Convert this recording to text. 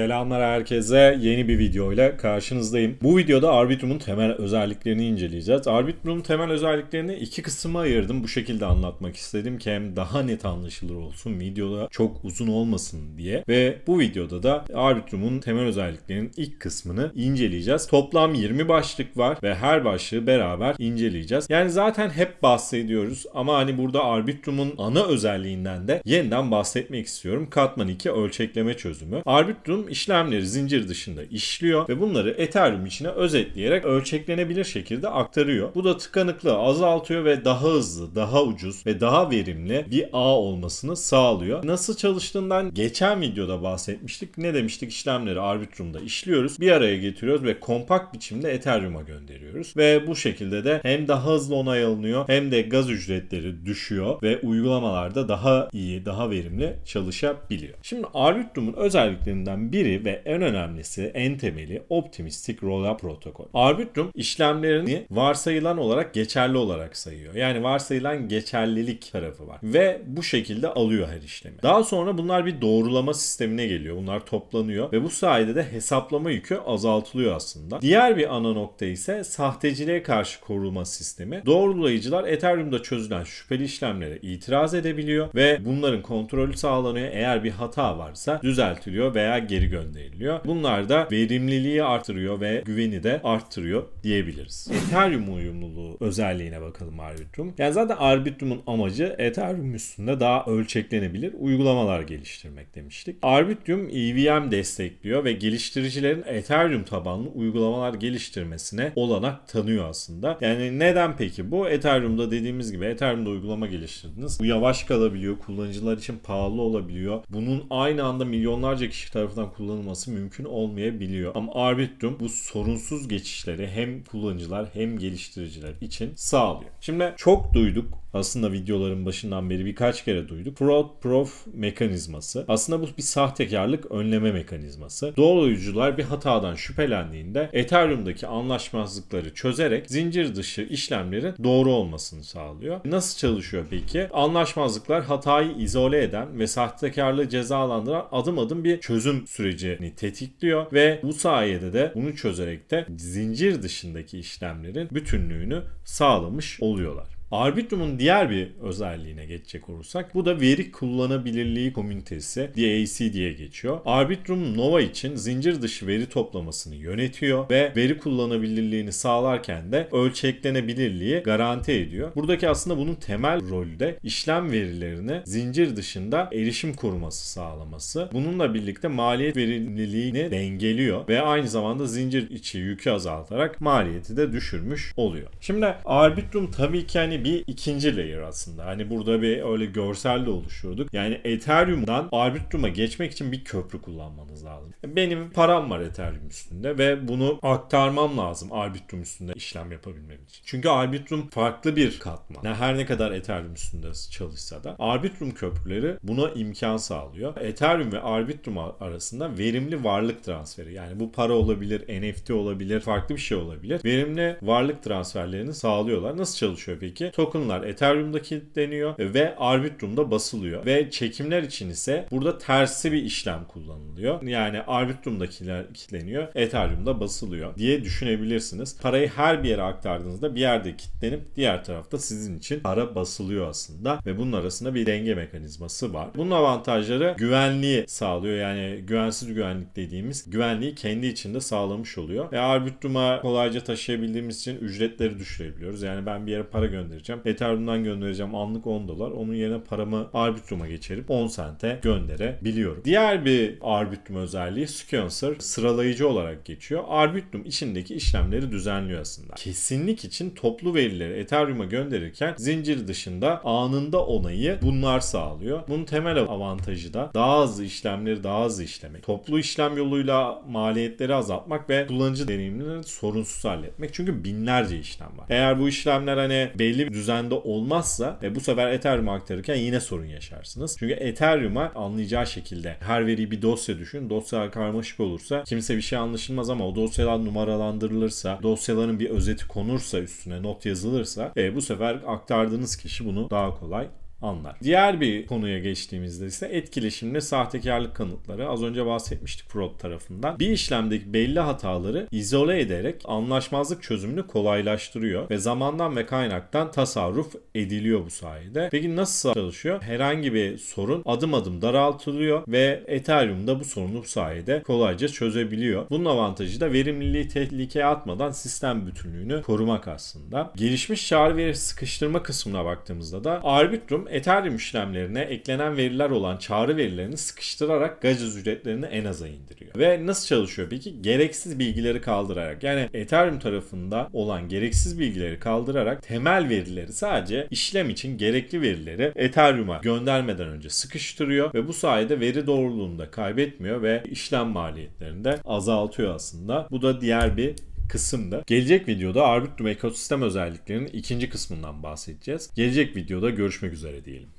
Selamlar herkese. Yeni bir video ile karşınızdayım. Bu videoda Arbitrum'un temel özelliklerini inceleyeceğiz. Arbitrum'un temel özelliklerini iki kısma ayırdım. Bu şekilde anlatmak istedim ki hem daha net anlaşılır olsun, videoda çok uzun olmasın diye. Ve bu videoda da Arbitrum'un temel özelliklerinin ilk kısmını inceleyeceğiz. Toplam 20 başlık var ve her başlığı beraber inceleyeceğiz. Yani zaten hep bahsediyoruz ama hani burada Arbitrum'un ana özelliğinden de yeniden bahsetmek istiyorum. Katman 2 ölçekleme çözümü. Arbitrum işlemleri zincir dışında işliyor ve bunları Ethereum içine özetleyerek ölçeklenebilir şekilde aktarıyor. Bu da tıkanıklığı azaltıyor ve daha hızlı, daha ucuz ve daha verimli bir ağ olmasını sağlıyor. Nasıl çalıştığından geçen videoda bahsetmiştik. Ne demiştik? İşlemleri Arbitrum'da işliyoruz. Bir araya getiriyoruz ve kompakt biçimde Ethereum'a gönderiyoruz. Ve bu şekilde de hem daha hızlı onay alınıyor hem de gaz ücretleri düşüyor ve uygulamalarda daha iyi, daha verimli çalışabiliyor. Şimdi Arbitrum'un özelliklerinden bir biri ve en önemlisi en temeli optimistik rollup protokol. Arbitrum işlemlerini varsayılan olarak geçerli olarak sayıyor. Yani varsayılan geçerlilik tarafı var. Ve bu şekilde alıyor her işlemi. Daha sonra bunlar bir doğrulama sistemine geliyor. Bunlar toplanıyor ve bu sayede de hesaplama yükü azaltılıyor aslında. Diğer bir ana nokta ise sahteciliğe karşı koruma sistemi. Doğrulayıcılar Ethereum'da çözülen şüpheli işlemlere itiraz edebiliyor ve bunların kontrolü sağlanıyor. Eğer bir hata varsa düzeltiliyor veya geri geri gönderiliyor. Bunlar da verimliliği artırıyor ve güveni de artırıyor diyebiliriz. Ethereum uyumluluğu özelliğine bakalım Arbitrum. Yani zaten Arbitrum'un amacı Ethereum üstünde daha ölçeklenebilir uygulamalar geliştirmek demiştik. Arbitrum EVM destekliyor ve geliştiricilerin Ethereum tabanlı uygulamalar geliştirmesine olanak tanıyor aslında. Yani neden peki bu? Ethereum'da dediğimiz gibi Ethereum'da uygulama geliştirdiniz. Bu yavaş kalabiliyor, kullanıcılar için pahalı olabiliyor. Bunun aynı anda milyonlarca kişi tarafından kullanılması mümkün olmayabiliyor. Ama Arbitrum bu sorunsuz geçişleri hem kullanıcılar hem geliştiriciler için sağlıyor. Şimdi çok duyduk aslında videoların başından beri birkaç kere duyduk. Fraud proof mekanizması. Aslında bu bir sahtekarlık önleme mekanizması. Doğruyucular bir hatadan şüphelendiğinde Ethereum'daki anlaşmazlıkları çözerek zincir dışı işlemlerin doğru olmasını sağlıyor. Nasıl çalışıyor peki? Anlaşmazlıklar hatayı izole eden ve sahtekarlığı cezalandıran adım adım bir çözüm sürecini tetikliyor ve bu sayede de bunu çözerek de zincir dışındaki işlemlerin bütünlüğünü sağlamış oluyorlar. Arbitrum'un diğer bir özelliğine geçecek olursak bu da veri kullanabilirliği komünitesi DAC diye geçiyor. Arbitrum Nova için zincir dışı veri toplamasını yönetiyor ve veri kullanabilirliğini sağlarken de ölçeklenebilirliği garanti ediyor. Buradaki aslında bunun temel rolü de işlem verilerini zincir dışında erişim koruması sağlaması. Bununla birlikte maliyet verimliliğini dengeliyor ve aynı zamanda zincir içi yükü azaltarak maliyeti de düşürmüş oluyor. Şimdi Arbitrum tabii ki hani bir ikinci layer aslında. Hani burada bir öyle görsel de oluşturduk. Yani Ethereum'dan Arbitrum'a geçmek için bir köprü kullanmanız lazım. Benim param var Ethereum üstünde ve bunu aktarmam lazım Arbitrum üstünde işlem yapabilmem için. Çünkü Arbitrum farklı bir katman. Yani her ne kadar Ethereum üstünde çalışsa da Arbitrum köprüleri buna imkan sağlıyor. Ethereum ve Arbitrum arasında verimli varlık transferi yani bu para olabilir, NFT olabilir, farklı bir şey olabilir. Verimli varlık transferlerini sağlıyorlar. Nasıl çalışıyor peki? çekimleri tokenlar Ethereum'da kilitleniyor ve Arbitrum'da basılıyor. Ve çekimler için ise burada tersi bir işlem kullanılıyor. Yani Arbitrum'da kilitleniyor, Ethereum'da basılıyor diye düşünebilirsiniz. Parayı her bir yere aktardığınızda bir yerde kilitlenip diğer tarafta sizin için para basılıyor aslında ve bunun arasında bir denge mekanizması var. Bunun avantajları güvenliği sağlıyor. Yani güvensiz güvenlik dediğimiz güvenliği kendi içinde sağlamış oluyor. Ve Arbitrum'a kolayca taşıyabildiğimiz için ücretleri düşürebiliyoruz. Yani ben bir yere para gönderirim göndereceğim. Ethereum'dan göndereceğim anlık 10 dolar. Onun yerine paramı Arbitrum'a geçirip 10 sente gönderebiliyorum. Diğer bir Arbitrum özelliği Sequencer sıralayıcı olarak geçiyor. Arbitrum içindeki işlemleri düzenliyor aslında. Kesinlik için toplu verileri Ethereum'a gönderirken zincir dışında anında onayı bunlar sağlıyor. Bunun temel avantajı da daha hızlı işlemleri daha hızlı işlemek. Toplu işlem yoluyla maliyetleri azaltmak ve kullanıcı deneyimini sorunsuz halletmek. Çünkü binlerce işlem var. Eğer bu işlemler hani belli dengeli bir düzende olmazsa ve bu sefer Ethereum aktarırken yine sorun yaşarsınız. Çünkü Ethereum'a anlayacağı şekilde her veriyi bir dosya düşün. Dosya karmaşık olursa kimse bir şey anlaşılmaz ama o dosyalar numaralandırılırsa, dosyaların bir özeti konursa üstüne not yazılırsa e, bu sefer aktardığınız kişi bunu daha kolay anlar. Diğer bir konuya geçtiğimizde ise etkileşimle sahtekarlık kanıtları. Az önce bahsetmiştik fraud tarafından. Bir işlemdeki belli hataları izole ederek anlaşmazlık çözümünü kolaylaştırıyor ve zamandan ve kaynaktan tasarruf ediliyor bu sayede. Peki nasıl çalışıyor? Herhangi bir sorun adım adım daraltılıyor ve Ethereum'da bu sorunu bu sayede kolayca çözebiliyor. Bunun avantajı da verimliliği tehlikeye atmadan sistem bütünlüğünü korumak aslında. Gelişmiş şarj ve sıkıştırma kısmına baktığımızda da Arbitrum Ethereum işlemlerine eklenen veriler olan çağrı verilerini sıkıştırarak gaz ücretlerini en aza indiriyor. Ve nasıl çalışıyor peki? Gereksiz bilgileri kaldırarak. Yani Ethereum tarafında olan gereksiz bilgileri kaldırarak temel verileri sadece işlem için gerekli verileri Ethereum'a göndermeden önce sıkıştırıyor ve bu sayede veri doğruluğunu da kaybetmiyor ve işlem maliyetlerini de azaltıyor aslında. Bu da diğer bir kısımda. Gelecek videoda Arbitrum ekosistem özelliklerinin ikinci kısmından bahsedeceğiz. Gelecek videoda görüşmek üzere diyelim.